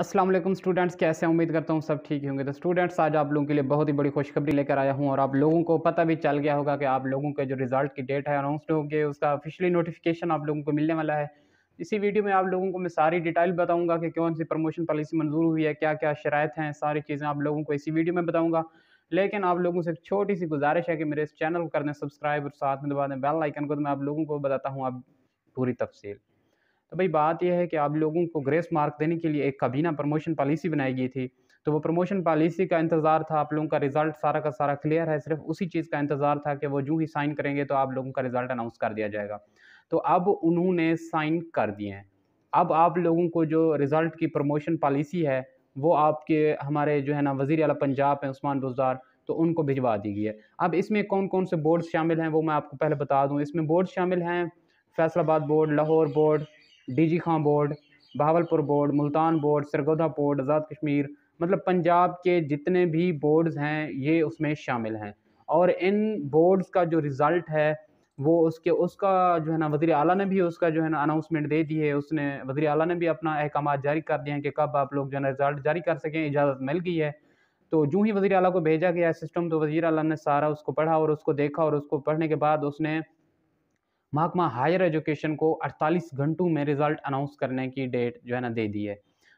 Aslam students कैसे उम्मीद करता हूँ सब ठीक होंगे तो स्टूडेंट्स आज आप लोगों के लिए बहुत ही बड़ी खुशखबरी लेकर आया हूँ और आप लोगों को पता भी चल गया होगा कि आप लोगों के जो रिज़ल्ट की डेट है अनाउंसड गए उसका ऑफिशियली नोटिफिकेशन आप लोगों को मिलने वाला है इसी वीडियो में आप लोगों को मैं सारी डिटेल बताऊँगा कि कौन सी प्रमोशन पॉलिसी मंजूर हुई है क्या क्या शरात हैं सारी चीज़ें आप लोगों को इसी वीडियो में बताऊँगा लेकिन आप लोगों से छोटी सी गुजारिश है कि मेरे इस चैनल को कर दें सब्सक्राइब और साथ में दबा दें बेल आइकन को तो मैं आप लोगों को बताता हूँ आप पूरी तफसील तो भाई बात यह है कि आप लोगों को ग्रेस मार्क देने के लिए एक कबीना प्रमोशन पॉलिसी बनाई गई थी तो वो प्रमोशन पॉलिसी का इंतज़ार था आप लोगों का रिज़ल्ट सारा का सारा क्लियर है सिर्फ उसी चीज़ का इंतज़ार था कि वो जूँ ही साइन करेंगे तो आप लोगों का रिज़ल्ट अनाउंस कर दिया जाएगा तो अब उन्होंने साइन कर दिए हैं अब आप लोगों को जो रिज़ल्ट की प्रमोशन पॉलिसी है वो आपके हमारे जो है ना वज़ी अला पंजाब हैं उस्मान बुजदार तो उनको भिजवा दी गई है अब इसमें कौन कौन से बोर्ड शामिल हैं वो मैं आपको पहले बता दूँ इसमें बोर्ड शामिल हैं Faisalabad board Lahore board DG Khan board Bahawalpur board Multan board Sargodha board Azad Kashmir मतलब पंजाब के जितने भी बोर्ड्स हैं ये उसमें शामिल हैं और इन बोर्ड्स का जो रिज़ल्ट है वो उसके उसका जो है ना वज़ी अला ने भी उसका जो है ना अनाउंसमेंट दे दी है उसने वज़ी अला ने भी अपना अहकाम जारी कर दिए हैं कि कब आप लोग जो है ना रिज़ल्ट जारी कर सकें इजाज़त मिल गई है तो जूँ ही वज़ी अल को भेजा गया सिस्टम तो वज़ी अल ने सारा उसको पढ़ा और उसको देखा और उसको पढ़ने के बाद उसने महकमा हायर एजुकेशन को 48 घंटों में रिज़ल्ट अनाउंस करने की डेट जो है ना दे दी है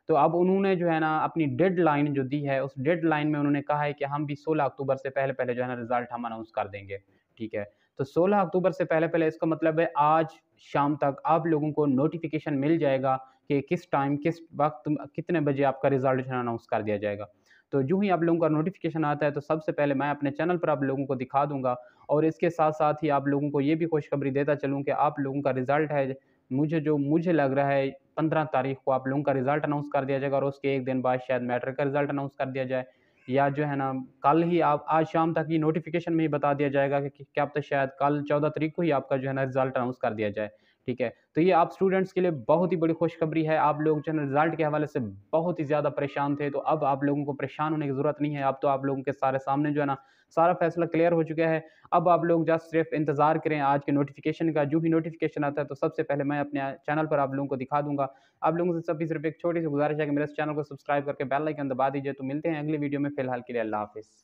तो अब उन्होंने जो है ना अपनी डेड लाइन जो दी है उस डेड लाइन में उन्होंने कहा है कि हम भी 16 अक्टूबर से पहले पहले जो है ना रिज़ल्ट हम अनाउंस कर देंगे ठीक है तो 16 अक्टूबर से पहले पहले इसका मतलब है आज शाम तक आप लोगों को नोटिफिकेशन मिल जाएगा कि किस टाइम किस वक्त कितने बजे आपका रिज़ल्ट जो है अनाउंस कर दिया जाएगा तो जो ही आप लोगों का नोटिफिकेशन आता है तो सबसे पहले मैं अपने चैनल पर आप लोगों को दिखा दूंगा और इसके साथ साथ ही आप लोगों को ये भी खुशखबरी देता चलूँ कि आप लोगों का रिज़ल्ट है मुझे जो मुझे लग रहा है पंद्रह तारीख को आप लोगों का रिज़ल्ट अनाउंस कर दिया जाएगा और उसके एक दिन बाद शायद मैट्रिक का रिज़ल्ट अनाउंस कर दिया जाए या जो है ना कल ही आप आज शाम तक ही नोटिफिकेशन में ही बता दिया जाएगा कि क्या तो शायद कल चौदह तरीक को ही आपका जो है ना रिज़ल्ट अनाउंस कर दिया जाए ठीक है तो ये आप स्टूडेंट्स के लिए बहुत ही बड़ी खुशखबरी है आप लोग जो रिजल्ट के हवाले से बहुत ही ज़्यादा परेशान थे तो अब आप लोगों को परेशान होने की ज़रूरत नहीं है अब तो आप लोगों के सारे सामने जो है ना सारा फैसला क्लियर हो चुका है अब आप लोग जस्ट सिर्फ इंतज़ार करें आज के नोटिफिकेशन का जो भी नोटिफिकेशन आता है तो सबसे पहले मैं अपने चैनल पर आप लोगों को दिखा दूंगा आप लोगों से सभी सिर्फ एक छोटी सी गुजारिश है कि मेरे इस चैनल को सब्सक्राइब करके बेल दबा दीजिए तो मिलते हैं अगली वीडियो में फिलहाल के लिए अल्लाह हाफिज़